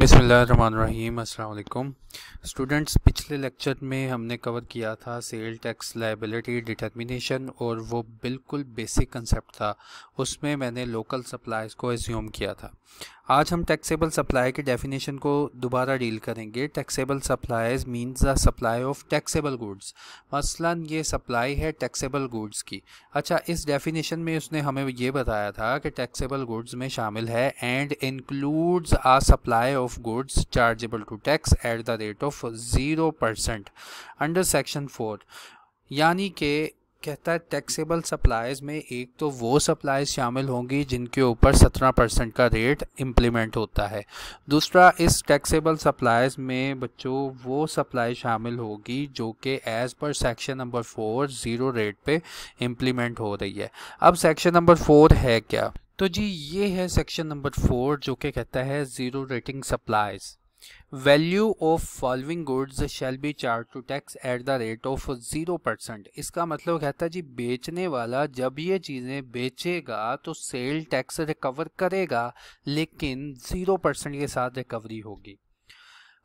बिसमीम अल्लाम स्टूडेंट्स पिछले लेक्चर में हमने कवर किया था सेल टैक्स लाइबिलिटी डिटर्मिनेशन और वो बिल्कुल बेसिक कंसेप्ट था उसमें मैंने लोकल सप्लाइज को एज्यूम किया था आज हम टैक्सेबल सप्लाई के डेफिनेशन को दोबारा डील करेंगे taxable supplies means the supply of taxable goods मसलन ये सप्लाई है टैक्सेबल गुड्स की अच्छा इस डेफिनेशन में उसने हमें ये बताया था कि टैक्सेबल गुड्स में शामिल है and includes a supply of goods chargeable to tax at the rate of zero percent under section four यानी कि कहता है टैक्सेबल सप्लाईज में एक तो वो सप्लाइज शामिल होंगी जिनके ऊपर 17 परसेंट का रेट इम्प्लीमेंट होता है दूसरा इस टैक्सेबल सप्लाईज में बच्चों वो सप्लाई शामिल होगी जो कि एज़ पर section number four zero rate पे इम्प्लीमेंट हो रही है अब सेक्शन नंबर फोर है क्या तो जी ये है सेक्शन नंबर फोर जो कि कहता है zero rating supplies value of following goods shall be charge to tax at the rate of zero percent इसका मतलब कहता है जी बेचने वाला जब ये चीज़ें बेचेगा तो सेल टैक्स रिकवर करेगा लेकिन ज़ीरो परसेंट के साथ रिकवरी होगी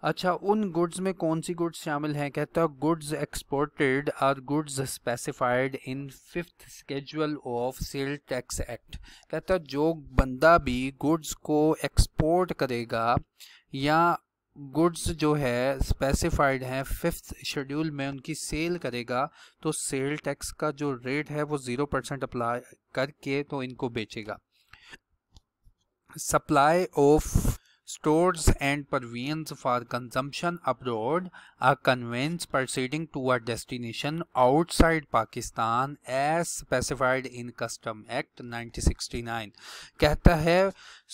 अच्छा उन गुड्स में कौन सी गुड्स शामिल हैं कहता है goods exported are goods specified in fifth schedule of sale tax act कहता है जो बंदा भी गुड्स को एक्सपोर्ट करेगा या गुड्स जो है स्पेसिफाइड हैं फिफ्थ शेड्यूल में उनकी सेल करेगा तो सेल टैक्स का जो रेट है वो ज़ीरो परसेंट अप्लाई करके तो इनको बेचेगा supply of stores and provisions for consumption abroad a conveyance proceeding to a destination outside Pakistan as specified in custom act nineteen sixty nine कहता है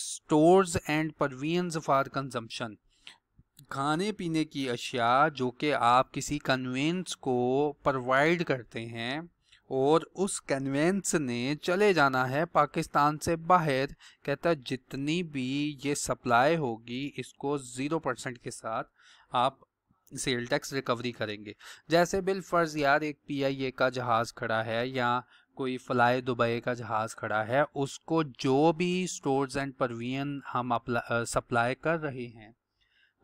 stores and provisions for consumption खाने पीने की अशिया जो कि आप किसी कन्वेंस को प्रोवाइड करते हैं और उस कन्वेंस ने चले जाना है पाकिस्तान से बाहर कहता जितनी भी ये सप्लाई होगी इसको ज़ीरो परसेंट के साथ आप सेल टैक्स रिकवरी करेंगे जैसे बिल फर्ज यार एक पीआईए का जहाज़ खड़ा है या कोई फ्लाई दुबई का जहाज़ खड़ा है उसको जो भी स्टोर्स एंड परवीन हम सप्लाई कर रहे हैं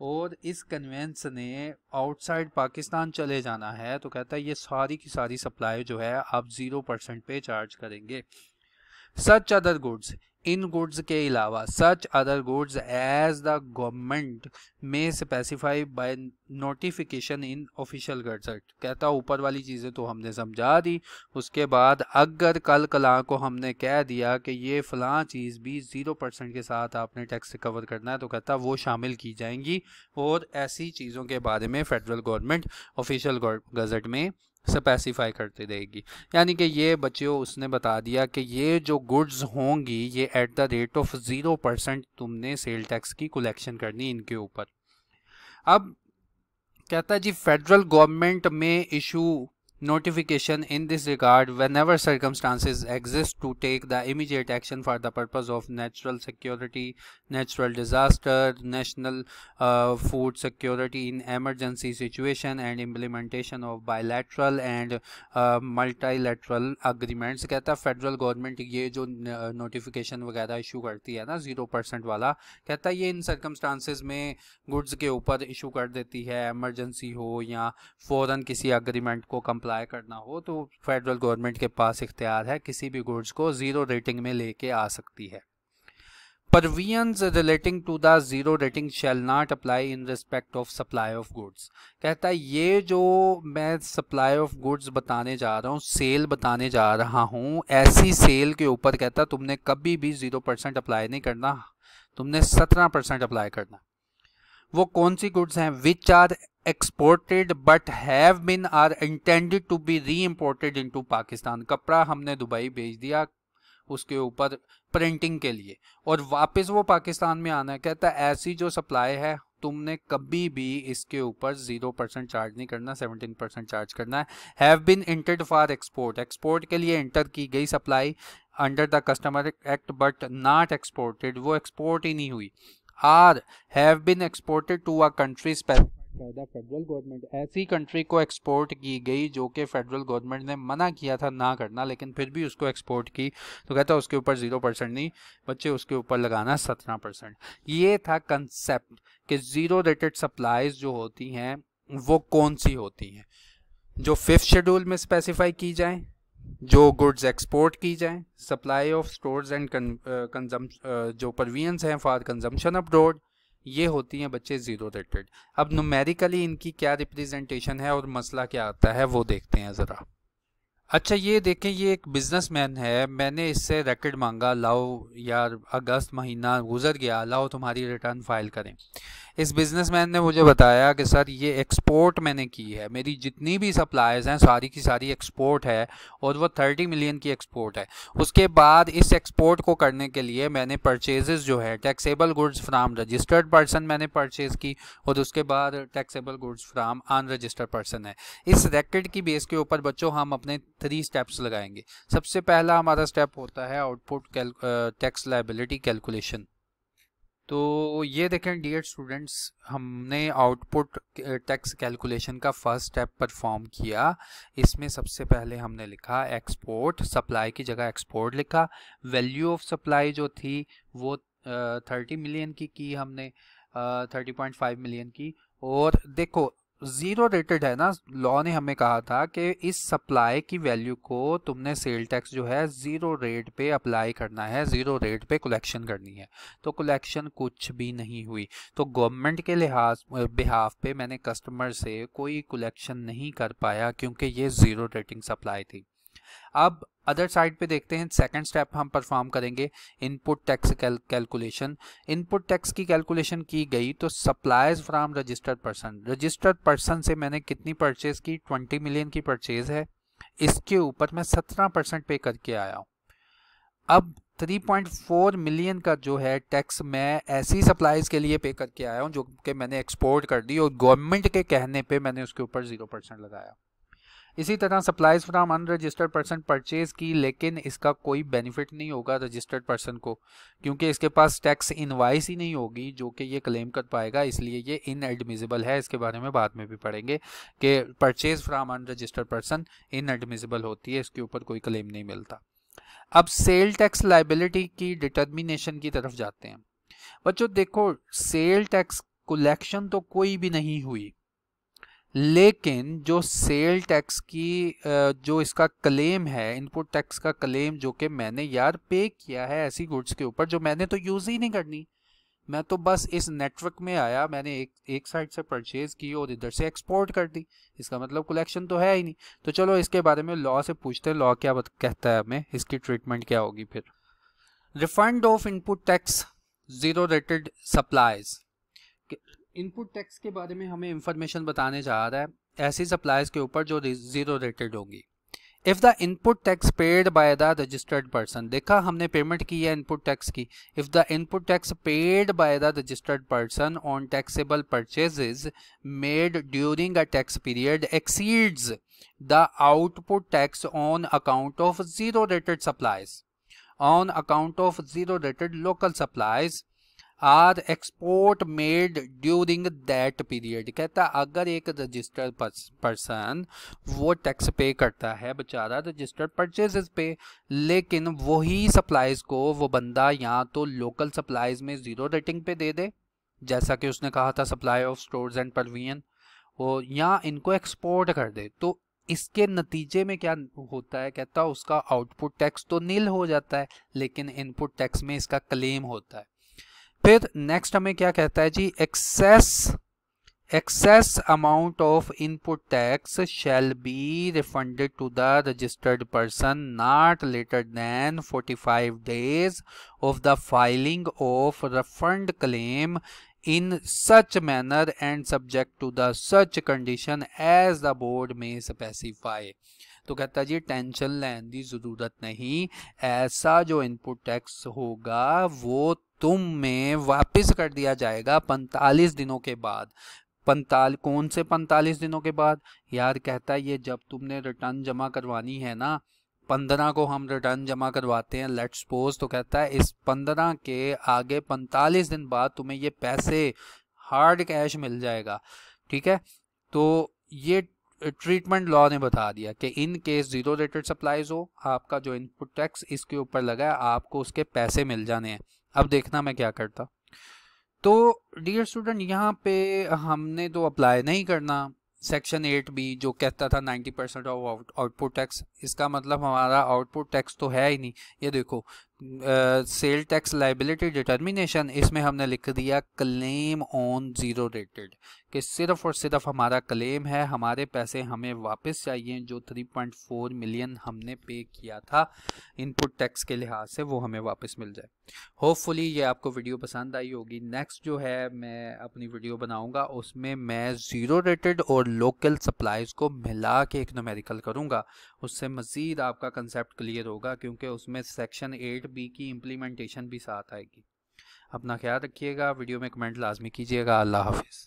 और इस कन्वेंस ने आउटसाइड पाकिस्तान चले जाना है तो कहता है ये सारी की सारी सप्लाई जो है आप ज़ीरो परसेंट पे चार्ज करेंगे such other goods in goods के अलावा such other goods as the government may specify by notification in official gazette कहता ऊपर वाली चीज़ें तो हमने समझा दी उसके बाद अगर कल कला को हमने कह दिया कि ये फलां चीज़ भी ज़ीरो परसेंट के साथ आपने टैक्स रिकवर करना है तो कहता वो शामिल की जाएंगी और ऐसी चीज़ों के बारे में फेडरल गवर्नमेंट ऑफिशियल गजट में स्पेसिफाई करती रहेगी यानी कि ये बच्चों उसने बता दिया कि ये जो गुड्स होंगी ये at the rate of zero percent तुमने सेल टैक्स की कलेक्शन करनी इनके ऊपर अब कहता है जी फेडरल गवर्नमेंट में issue notification in this regard whenever circumstances exist to take the immediate action for the purpose of natural security, natural disaster, national uh, food security in emergency situation and implementation of bilateral and uh, multilateral agreements kehta federal government ye jo notification wagaira issue karti hai na 0% wala kehta ye in circumstances mein goods ke upar issue kar deti hai emergency ho ya emergency kisi agreement ko comply supply करना हो तो federal government के पास इख्तियार है किसी भी goods को zero rating में लेके आ सकती है provisions relating to the zero rating shall not apply in respect of supply of goods कहता है ये जो मैं सप्लाई ऑफ गुड्स बताने जा रहा हूँ सेल बताने जा रहा हूँ ऐसी सेल के ऊपर कहता तुमने कभी भी ज़ीरो परसेंट अप्लाई नहीं करना तुमने सत्रह परसेंट अप्लाई करना वो कौन सी गुड्स हैं which are exported but have been are intended to be re imported into Pakistan कपड़ा हमने दुबई भेज दिया उसके ऊपर प्रिंटिंग के लिए और वापस वो पाकिस्तान में आना कहता है ऐसी जो सप्लाई है तुमने कभी भी इसके ऊपर जीरो परसेंट चार्ज नहीं करना सेवनटीन परसेंट चार्ज करना है have been entered for export export के लिए इंटर की गई supply under the customer act but not exported वो एक्सपोर्ट ही नहीं हुई or have been exported to a country specific बाकायदा फेडरल गवर्नमेंट ऐसी कंट्री को एक्सपोर्ट की गई जो कि फेडरल गवर्नमेंट ने मना किया था ना करना लेकिन फिर भी उसको एक्सपोर्ट की तो कहता उसके ऊपर ज़ीरो परसेंट नहीं बच्चे उसके ऊपर लगाना सत्रह परसेंट ये था कंसेप्ट कि ज़ीरो रेटेड सप्लाईज जो होती हैं वो कौन सी होती हैं जो फिफ्थ शेड्यूल में स्पेसिफाई की जाए जो गुड्स एक्सपोर्ट की जाए सप्लाई ऑफ स्टोर्स एंड जो परवियंस हैं फॉर कंजम्पशन रोड ये होती हैं बच्चे ज़ीरो रेटेड अब नुमेरिकली इनकी क्या रिप्रेजेंटेशन है और मसला क्या आता है वो देखते हैं ज़रा अच्छा ये देखें ये एक बिजनेसमैन है मैंने इससे रिकॉर्ड मांगा लाओ यार अगस्त महीना गुजर गया लाओ तुम्हारी रिटर्न फाइल करें इस बिज़नेसमैन ने मुझे बताया कि सर ये एक्सपोर्ट मैंने की है मेरी जितनी भी सप्लाइज हैं सारी की सारी एक्सपोर्ट है और वो थर्टी मिलियन की एक्सपोर्ट है उसके बाद इस एक्सपोर्ट को करने के लिए मैंने परचेजेस जो है taxable goods from registered person मैंने परचेज़ की और उसके बाद taxable goods from unregistered person है इस रैकेट की बेस के ऊपर बच्चों हम अपने थ्री स्टेप्स लगाएंगे सबसे पहला हमारा स्टेप होता है आउटपुट टैक्स लाइबिलिटी कैलकुलेशन तो ये देखें डी एड स्टूडेंट्स हमने आउटपुट टैक्स कैलकुलेशन का फर्स्ट स्टेप परफॉर्म किया इसमें सबसे पहले हमने लिखा एक्सपोर्ट सप्लाई की जगह एक्सपोर्ट लिखा वैल्यू ऑफ सप्लाई जो थी वो थर्टी मिलियन की की हमने थर्टी पॉइंट फाइव मिलियन की और देखो ज़ीरो रेटेड है ना लॉ ने हमें कहा था कि इस सप्लाई की वैल्यू को तुमने सेल टैक्स जो है ज़ीरो रेट पे अप्लाई करना है ज़ीरो रेट पे कलेक्शन करनी है तो कलेक्शन कुछ भी नहीं हुई तो गवर्नमेंट के लिहाज बिहाफ पे मैंने कस्टमर से कोई कलेक्शन नहीं कर पाया क्योंकि ये ज़ीरो रेटिंग सप्लाई थी अब अदर साइड पे देखते हैं सेकंड स्टेप हम परफॉर्म करेंगे input tax calculation input tax की कैलकुलेशन की गई तो suppliers from registered person registered person से मैंने कितनी परचेज की 20 मिलियन की परचेज है इसके ऊपर मैं 17 परसेंट पे करके आया हूँ अब 3.4 मिलियन का जो है टैक्स मैं ऐसी सप्लाईज के लिए पे करके आया हूँ जो कि मैंने एक्सपोर्ट कर दी और गवर्नमेंट के कहने पर मैंने उसके ऊपर ज़ीरो लगाया इसी तरह supplies from unregistered person purchase की लेकिन इसका कोई बेनिफिट नहीं होगा रजिस्टर्ड पर्सन को क्योंकि इसके पास टैक्स इनवाइस ही नहीं होगी जो कि ये क्लेम कर पाएगा इसलिए ये इनएडमिजिबल है इसके बारे में बाद में भी पढ़ेंगे कि purchase from unregistered person inadmissible होती है इसके ऊपर कोई क्लेम नहीं मिलता अब सेल टैक्स लाइबिलिटी की डिटर्मिनेशन की तरफ जाते हैं बच्चों देखो सेल टैक्स कलेक्शन तो कोई भी नहीं हुई लेकिन जो सेल टैक्स की जो इसका क्लेम है इनपुट टैक्स का क्लेम जो कि मैंने यार पे किया है ऐसी गुड्स के ऊपर जो मैंने तो यूज़ ही नहीं करनी मैं तो बस इस नेटवर्क में आया मैंने एक एक साइड से परचेज़ की और इधर से एक्सपोर्ट कर दी इसका मतलब कलेक्शन तो है ही नहीं तो चलो इसके बारे में लॉ से पूछते हैं लॉ क्या कहता है हमें इसकी ट्रीटमेंट क्या होगी फिर refund of input tax zero rated supplies input tax के बारे में हमें इंफॉर्मेशन बताने जा रहा है ऐसी सप्लाईज के ऊपर जो ज़ीरो रेटेड होगी if the input tax paid by the registered person देखा हमने पेमेंट की है इनपुट टैक्स की if the input tax paid by the registered person on taxable purchases made during a tax period exceeds the output tax on account of zero rated supplies on account of zero rated local supplies or export made during that period कहता अगर एक registered person वो tax पे करता है बेचारा registered purchase पे लेकिन वही सप्लाइज को वो बंदा या तो लोकल सप्लाइज में ज़ीरो रेटिंग पे दे दे जैसा कि उसने कहा था supply of stores and provision वो या इनको एक्सपोर्ट कर दे तो इसके नतीजे में क्या होता है कहता उसका आउटपुट टैक्स तो नील हो जाता है लेकिन इनपुट टैक्स में इसका क्लेम होता है फिर नेक्स्ट हमें क्या कहता है जी excess excess amount of input tax shall be refunded to the registered person not later than 45 days of the filing of refund claim in such manner and subject to the such condition as the board में specify तो कहता है जी tension लेने की ज़रूरत नहीं ऐसा जो इनपुट टैक्स होगा वो तुम में वापस कर दिया जाएगा 45 दिनों के बाद पंताल कौन से 45 दिनों के बाद यार कहता है ये जब तुमने रिटर्न जमा करवानी है ना पंद्रह को हम रिटर्न जमा करवाते हैं लेट्स सपोज तो कहता है इस पंद्रह के आगे पैंतालीस दिन बाद तुम्हें ये पैसे हार्ड कैश मिल जाएगा ठीक है तो ये ट्रीटमेंट लॉ ने बता दिया कि in case zero rated supplies हो आपका जो इनपुट टैक्स इसके ऊपर लगा है आपको उसके पैसे मिल जाने हैं अब देखना मैं क्या करता तो डियर स्टूडेंट यहाँ पे हमने तो अप्लाई नहीं करना सेक्शन एट बी जो कहता था 90 परसेंट ऑफ आउटपुट टैक्स इसका मतलब हमारा आउटपुट टैक्स तो है ही नहीं ये देखो सेल टैक्स लाइबिलिटी डिटर्मिनेशन इसमें हमने लिख दिया क्लेम ऑन ज़ीरो रेटेड कि सिर्फ और सिर्फ हमारा क्लेम है हमारे पैसे हमें वापस चाहिए जो 3.4 मिलियन हमने पे किया था इनपुट टैक्स के लिहाज से वो हमें वापस मिल जाए होपफुली ये आपको वीडियो पसंद आई होगी नेक्स्ट जो है मैं अपनी वीडियो बनाऊँगा उसमें मैं ज़ीरो रेटेड और लोकल सप्लाइज को मिला के एक नोमेरिकल करूँगा उससे मज़ीद आपका कंसेप्ट क्लियर होगा क्योंकि उसमें सेक्शन एट बी की इम्प्लीमेंटेशन भी साथ आएगी अपना ख्याल रखिएगा वीडियो में कमेंट लाजमी कीजिएगा अल्लाह हाफिज़